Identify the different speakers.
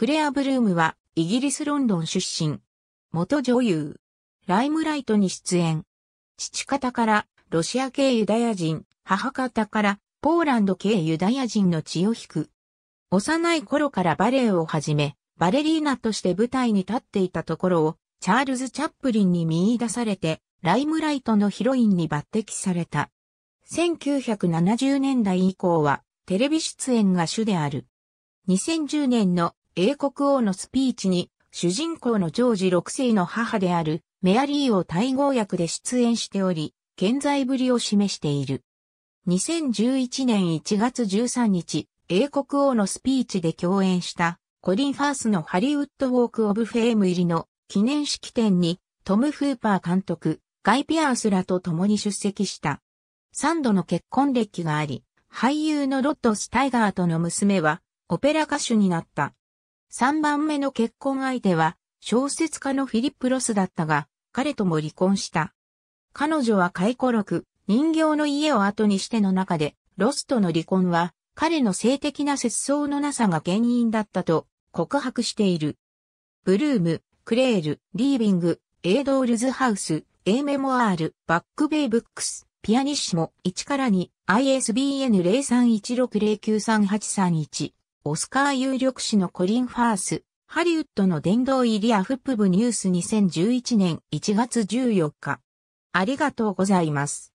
Speaker 1: クレア・ブルームは、イギ
Speaker 2: リス・ロンドン出身。元女優。ライムライトに出演。父方からロシア系ユダヤ人、母方からポーランド系ユダヤ人の血を引く。幼い頃からバレエを始め、バレリーナとして舞台に立っていたところを、チャールズ・チャップリンに見出されて、ライムライトのヒロインに抜擢された。1970年代以降は、テレビ出演が主である。2010年の英国王のスピーチに、主人公のジョージ6世の母であるメアリーを対合役で出演しており、健在ぶりを示している。2011年1月13日、英国王のスピーチで共演したコリン・ファースのハリウッド・ウォーク・オブ・フェーム入りの記念式典にトム・フーパー監督、ガイ・ピアースらと共に出席した。3度の結婚歴があり、俳優のロッド・スタイガーとの娘はオペラ歌手になった。3番目の結婚相手は小説家のフィリップ・ロスだったが、彼とも離婚した。彼女は回顧録、人形の家を後にしての中で、ロスとの離婚は、彼の性的な節操のなさが原因だったと告白している。ブルーム、クレール、リービング、エイドールズハウス、エイメモアール、バックベイブックス、ピアニッシモ、1から2、ISBN 0316093831。オスカー有力誌のコリン・ファース、ハリウッドの殿堂入りアフップブニュース2011年1月14日。ありが
Speaker 1: とうございます。